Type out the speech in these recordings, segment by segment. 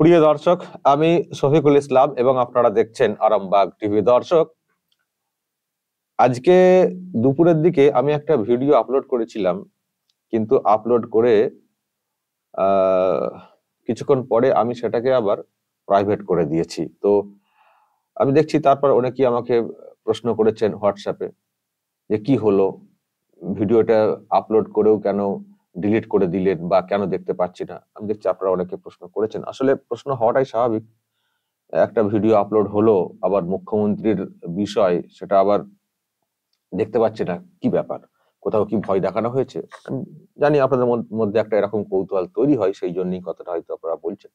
প্রিয় দর্শক আমি শফিকুল ইসলাম এবং আপনারা দেখছেন আরামবাগ টিভি দর্শক আজকে দুপুরের দিকে আমি একটা ভিডিও আপলোড করেছিলাম কিন্তু আপলোড করে কিছুক্ষণ পরে আমি সেটাকে আবার প্রাইভেট করে দিয়েছি তো আমি দেখছি তারপর অনেকেই আমাকে প্রশ্ন করেছেন হোয়াটসঅ্যাপে যে কি হলো ভিডিওটা আপলোড করেও কেন ডিলিট করে দিলেন বা কেন দেখতে পাচ্ছি না আমি দেখছি আপনারা অনেকে প্রশ্ন করেছেন আসলে প্রশ্ন হওয়াটাই স্বাভাবিক একটা ভিডিও আপলোড হলো আবার মুখ্যমন্ত্রীর বিষয় সেটা আবার দেখতে পাচ্ছি না কি ব্যাপার কোথাও কি ভয় দেখানো হয়েছে জানি আপনাদের মধ্যে একটা এরকম কৌতূহল তৈরি হয় সেই জন্যই কথাটা হয়তো আপনারা বলছেন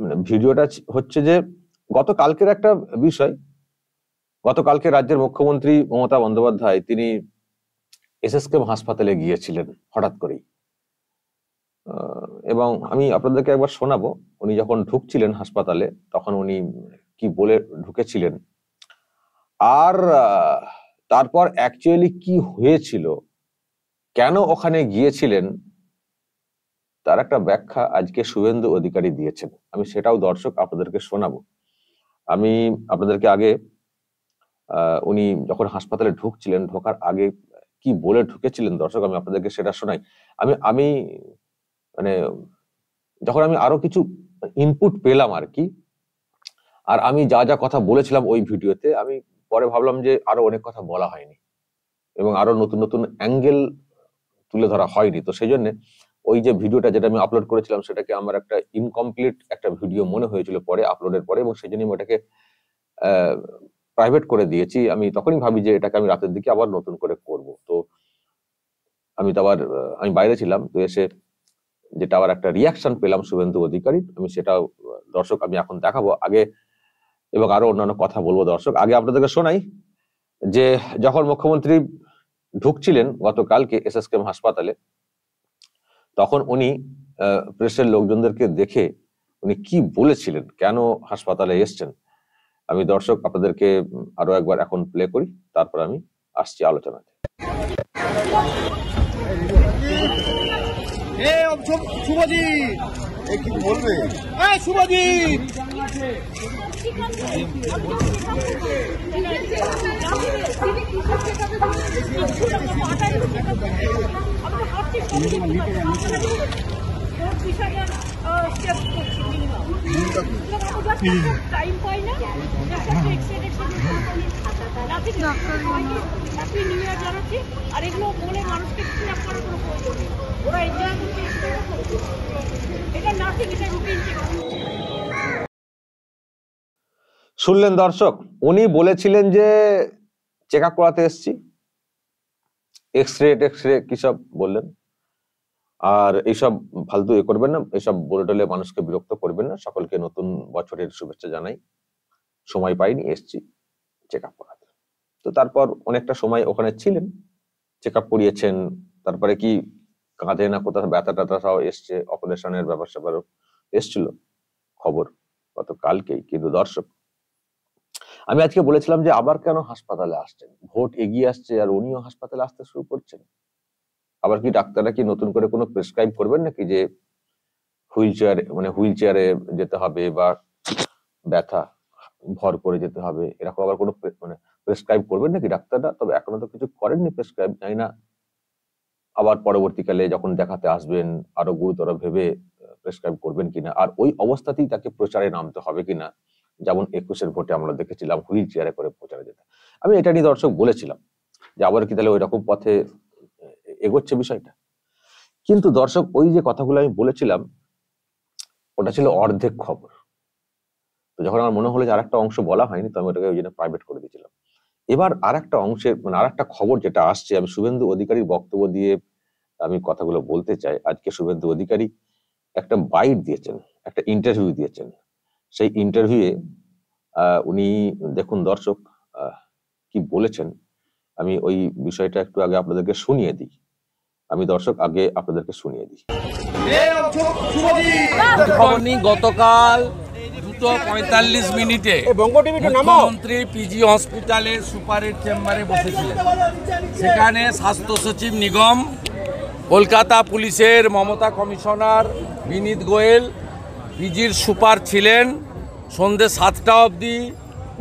মানে ভিডিওটা হচ্ছে যে গতকালকের একটা বিষয় গতকালকে রাজ্যের মুখ্যমন্ত্রী মমতা বন্দ্যোপাধ্যায় তিনি এসএসকেম হাসপাতালে গিয়েছিলেন হঠাৎ করেই এবং আমি আপনাদেরকে একবার শোনাবো উনি যখন ঢুকছিলেন হাসপাতালে তখন উনি কি বলে ঢুকেছিলেন আর তারপর অ্যাকচুয়ালি কি হয়েছিল কেন ওখানে গিয়েছিলেন তার একটা ব্যাখ্যা আজকে শুভেন্দু অধিকারী দিয়েছেন আমি সেটাও দর্শক আপনাদেরকে শোনাবো আমি আপনাদেরকে আগে উনি যখন হাসপাতালে ঢুকছিলেন ঢোকার আগে কি বলে ঢুকেছিলেন দর্শক আমি আপনাদেরকে সেটা শোনাই আমি আমি মানে যখন আমি আরো কিছু ইনপুট পেলাম আর কি আর আমি যা যা কথা বলেছিলাম ওই ভিডিওতে আমি পরে ভাবলাম যে আরো অনেক কথা বলা হয়নি এবং আরো নতুন নতুন অ্যাঙ্গেল তুলে ধরা হয়নি তো সেই জন্য ওই যে ভিডিওটা যেটা আমি আপলোড করেছিলাম সেটাকে আমার একটা ইনকমপ্লিট একটা ভিডিও মনে হয়েছিল পরে আপলোডের পরে এবং সেই জন্য আমি ওটাকে প্রাইভেট করে দিয়েছি আমি তখনই ভাবি যে এটাকে আমি রাতের দিকে আবার নতুন করে করব তো আমি তো আবার আমি বাইরে ছিলাম তো এসে যেটা আবার একটা রিয়াকশন পেলাম শুভেন্দু অধিকারী আমি সেটা দর্শক আমি এখন দেখাবো আগে এবং আরো অন্যান্য কথা বলবো দর্শক আগে আপনাদেরকে শোনাই যে যখন মুখ্যমন্ত্রী ঢুকছিলেন গতকালকে এস এস কেম হাসপাতালে তখন উনি প্রেসের লোকজনদেরকে দেখে উনি কি বলেছিলেন কেন হাসপাতালে এসছেন আমি দর্শক আপনাদেরকে আরো একবার এখন প্লে করি তারপর আমি আসছি আলোচনাতে শুভজিৎ কৃষকের শুনলেন দর্শক উনি বলেছিলেন যে চেক আপ করাতে এসছি এক্স রে টেক্স রে সব বললেন আর এইসব ফালতু এ করবেন না এসব বলে টলে মানুষকে বিরক্ত করবেন না সকলকে নতুন বছরের শুভেচ্ছা জানাই সময় পাইনি এসছি চেক আপ করাতে তো তারপর অনেকটা সময় ওখানে ছিলেন চেক আপ করিয়েছেন তারপরে কি কাঁধে না কোথাও ব্যথা ট্যাথা সহ এসছে অপারেশনের ব্যাপার স্যাপারও এসছিল খবর গত কালকেই কিন্তু দর্শক আমি আজকে বলেছিলাম যে আবার কেন হাসপাতালে আসছেন ভোট এগিয়ে আসছে আর উনিও হাসপাতালে আসতে শুরু করছেন আবার কি ডাক্তাররা কি নতুন করে কোনো প্রেসক্রাইব করবেন নাকি যে হুইল চেয়ারে মানে হুইল চেয়ারে যেতে হবে বা ব্যথা ভর করে যেতে হবে এরকম আবার কোনো মানে প্রেসক্রাইব করবেন নাকি ডাক্তাররা তবে এখনো তো কিছু করেননি প্রেসক্রাইব জানি না আবার পরবর্তীকালে যখন দেখাতে আসবেন আরো গুরুতর ভেবে প্রেসক্রাইব করবেন কিনা আর ওই অবস্থাতেই তাকে প্রচারে নামতে হবে কিনা যেমন একুশের ভোটে আমরা দেখেছিলাম হুইল চেয়ারে করে প্রচারে যেতে আমি এটা নিয়ে দর্শক বলেছিলাম যে আবার কি তাহলে ওই রকম পথে এগোচ্ছে বিষয়টা কিন্তু দর্শক ওই যে কথাগুলো আমি বলেছিলাম ওটা ছিল অর্ধেক খবর তো যখন আমার মনে হলো যে আরেকটা অংশ বলা হয়নি তো আমি ওটাকে ওই জন্য প্রাইভেট করে দিয়েছিলাম এবার আর একটা অংশের মানে আর একটা খবর যেটা আসছে আমি শুভেন্দু অধিকারীর বক্তব্য দিয়ে আমি কথাগুলো বলতে চাই আজকে শুভেন্দু অধিকারী একটা বাইট দিয়েছেন একটা ইন্টারভিউ দিয়েছেন সেই ইন্টারভিউয়ে উনি দেখুন দর্শক কি বলেছেন আমি ওই বিষয়টা একটু আগে আপনাদেরকে শুনিয়ে দিই আমি দর্শক আগে আপনাদেরকে শুনিয়ে দিই গতকাল দুটো পঁয়তাল্লিশ মিনিটে মুখ্যমন্ত্রী পিজি হসপিটালে সুপারের চেম্বারে বসেছিলেন সেখানে স্বাস্থ্য সচিব নিগম কলকাতা পুলিশের মমতা কমিশনার বিনীত গোয়েল পিজির সুপার ছিলেন সন্ধে সাতটা অবধি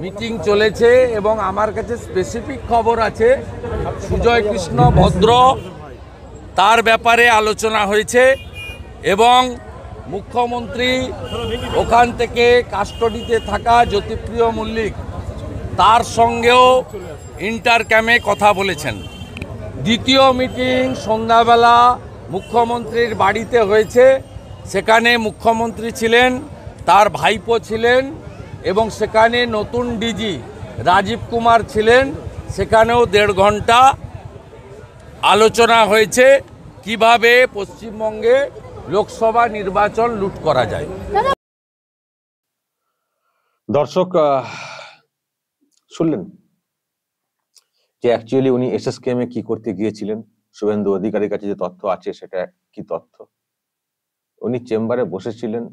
মিটিং চলেছে এবং আমার কাছে স্পেসিফিক খবর আছে সুজয় কৃষ্ণ ভদ্র তার ব্যাপারে আলোচনা হয়েছে এবং মুখ্যমন্ত্রী ওখান থেকে কাস্টডিতে থাকা জ্যোতিপ্রিয় মল্লিক তার সঙ্গেও ইন্টারক্যামে কথা বলেছেন দ্বিতীয় মিটিং সন্ধ্যাবেলা মুখ্যমন্ত্রীর বাড়িতে হয়েছে সেখানে মুখ্যমন্ত্রী ছিলেন তার ভাইপো ছিলেন এবং সেখানে নতুন ডিজি রাজীব কুমার ছিলেন সেখানেও দেড় ঘন্টা আলোচনা হয়েছে কিভাবে পশ্চিমবঙ্গে লোকসভা নির্বাচন লুট করা যায় দর্শক শুনলেন যে অ্যাকচুয়ালি উনি এস এস এ কি করতে গিয়েছিলেন শুভেন্দু অধিকারীর কাছে যে তথ্য আছে সেটা কি তথ্য উনি চেম্বারে বসেছিলেন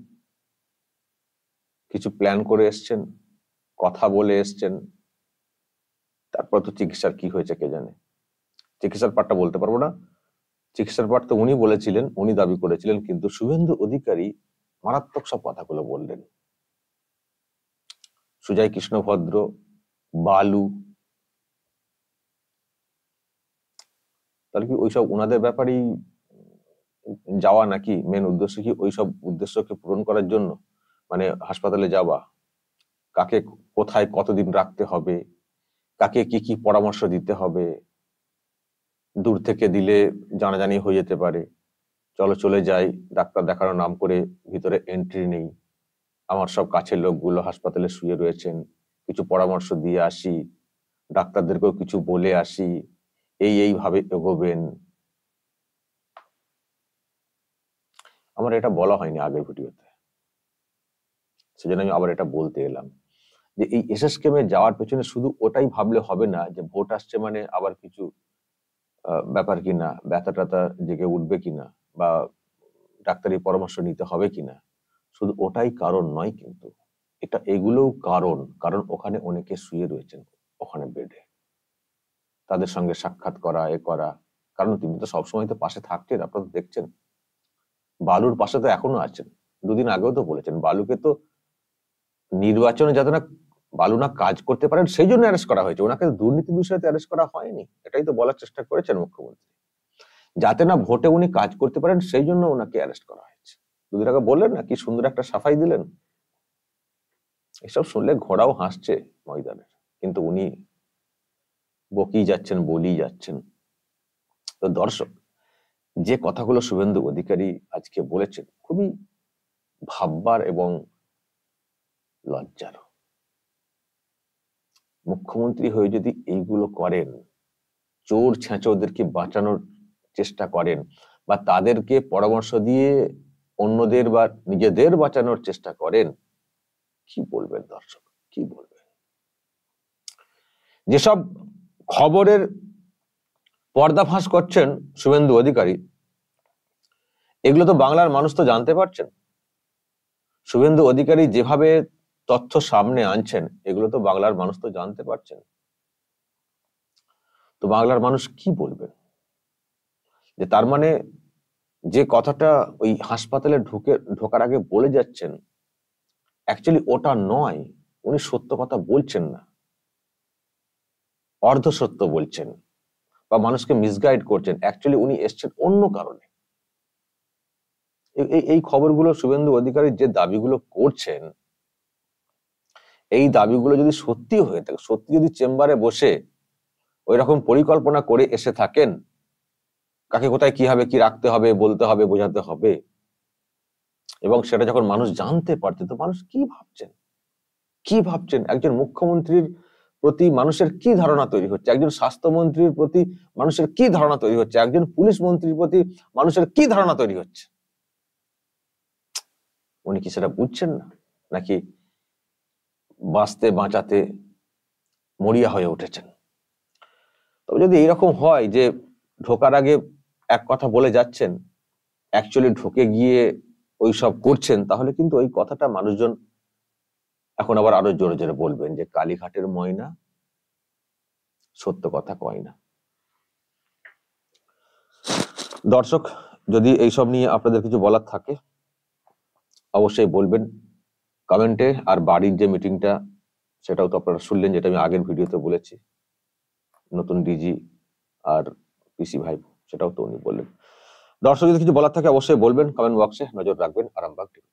কিছু প্ল্যান করে এসছেন কথা বলে এসছেন তারপর তো চিকিৎসার কি হয়েছে কে জানে চিকিৎসার পাঠটা বলতে পারবো না চিকিৎসার পাঠ তো উনি বলেছিলেন উনি দাবি করেছিলেন কিন্তু শুভেন্দু অধিকারী মারাত্মক সব কথাগুলো বললেন সুজয় কৃষ্ণ ভদ্র বালু তাহলে কি ওইসব ওনাদের ব্যাপারেই যাওয়া নাকি মেন উদ্দেশ্য কি ওইসব উদ্দেশ্যকে পূরণ করার জন্য মানে হাসপাতালে যাওয়া কাকে কোথায় কতদিন রাখতে হবে কাকে কি কি পরামর্শ দিতে হবে দূর থেকে দিলে জানাজানি হয়ে যেতে পারে চলো চলে যাই ডাক্তার দেখানোর নাম করে ভিতরে এন্ট্রি নেই আমার সব কাছের লোকগুলো হাসপাতালে শুয়ে রয়েছেন কিছু পরামর্শ দিয়ে আসি ডাক্তারদেরকেও কিছু বলে আসি এই এইভাবে এগোবেন আমার এটা বলা হয়নি আগের ভিডিওতে সেজন্য আমি আবার এটা বলতে এলাম যে এই কেমে যাওয়ার পেছনে শুধু ওটাই ভাবলে হবে না যে ভোট আসছে মানে আবার কিছু ব্যাপার কিনা ব্যথা টাতা জেগে উঠবে কিনা বা ডাক্তারি পরামর্শ নিতে হবে কিনা শুধু ওটাই কারণ নয় কিন্তু এটা এগুলোও কারণ কারণ ওখানে অনেকে শুয়ে রয়েছেন ওখানে বেডে তাদের সঙ্গে সাক্ষাৎ করা এ করা কারণ তিনি তো সবসময় তো পাশে থাকছেন আপনারা দেখছেন বালুর পাশে তো এখনো আছেন দুদিন আগেও তো বলেছেন বালুকে তো নির্বাচনে যাতে না বালুনা কাজ করতে পারেন সেই জন্য অ্যারেস্ট করা হয়েছে ওনাকে দুর্নীতির বিষয়ে অ্যারেস্ট করা হয়নি এটাই তো বলার চেষ্টা করেছেন মুখ্যমন্ত্রী যাতে না ভোটে উনি কাজ করতে পারেন সেই জন্য ওনাকে অ্যারেস্ট করা হয়েছে দুদিন আগে বললেন না কি সুন্দর একটা সাফাই দিলেন এসব শুনলে ঘোড়াও হাসছে ময়দানের কিন্তু উনি বকি যাচ্ছেন বলি যাচ্ছেন তো দর্শক যে কথাগুলো শুভেন্দু অধিকারী আজকে বলেছেন খুবই ভাববার এবং লজ্জারও মুখ্যমন্ত্রী হয়ে যদি এইগুলো করেন চোর ছেঁচোদেরকে বাঁচানোর চেষ্টা করেন বা তাদেরকে পরামর্শ দিয়ে অন্যদের বা নিজেদের বাঁচানোর চেষ্টা করেন কি বলবেন দর্শক কি বলবেন যেসব খবরের পর্দাফাঁস করছেন শুভেন্দু অধিকারী এগুলো তো বাংলার মানুষ তো জানতে পারছেন শুভেন্দু অধিকারী যেভাবে তথ্য সামনে আনছেন এগুলো তো বাংলার মানুষ তো জানতে পারছেন তো বাংলার মানুষ কি বলবেন যে তার মানে যে কথাটা ওই হাসপাতালে ঢুকে ঢোকার আগে বলে যাচ্ছেন অ্যাকচুয়ালি ওটা নয় উনি সত্য কথা বলছেন না অর্ধ সত্য বলছেন বা মানুষকে মিসগাইড করছেন অ্যাকচুয়ালি উনি এসছেন অন্য কারণে এই খবরগুলো শুভেন্দু অধিকারী যে দাবিগুলো করছেন এই দাবিগুলো যদি সত্যি হয়ে থাকে সত্যি যদি চেম্বারে বসে ওই রকম পরিকল্পনা করে এসে থাকেন কাকে কোথায় কি হবে কি রাখতে হবে বলতে হবে বোঝাতে হবে এবং সেটা যখন মানুষ জানতে পারছে তো মানুষ কি ভাবছেন কি ভাবছেন একজন মুখ্যমন্ত্রীর প্রতি মানুষের কি ধারণা তৈরি হচ্ছে একজন স্বাস্থ্যমন্ত্রীর প্রতি মানুষের কি ধারণা তৈরি হচ্ছে একজন পুলিশ মন্ত্রীর প্রতি মানুষের কি ধারণা তৈরি হচ্ছে উনি কি সেটা বুঝছেন না নাকি বাঁচতে বাঁচাতে মরিয়া হয়ে উঠেছেন তবে যদি এইরকম হয় যে ঢোকার আগে এক কথা বলে যাচ্ছেন অ্যাকচুয়ালি ঢোকে গিয়ে ওই সব করছেন তাহলে কিন্তু ওই কথাটা মানুষজন এখন আবার আরো জোরে জোরে বলবেন যে কালীঘাটের ময়না সত্য কথা কয় না দর্শক যদি এইসব নিয়ে আপনাদের কিছু বলার থাকে অবশ্যই বলবেন কমেন্টে আর বাড়ির যে মিটিংটা সেটাও তো আপনারা শুনলেন যেটা আমি আগের ভিডিওতে বলেছি নতুন ডিজি আর পিসি ভাই সেটাও তো উনি বললেন দর্শক যদি কিছু বলার থাকে অবশ্যই বলবেন কমেন্ট বক্সে নজর রাখবেন আরামবাগ টিভি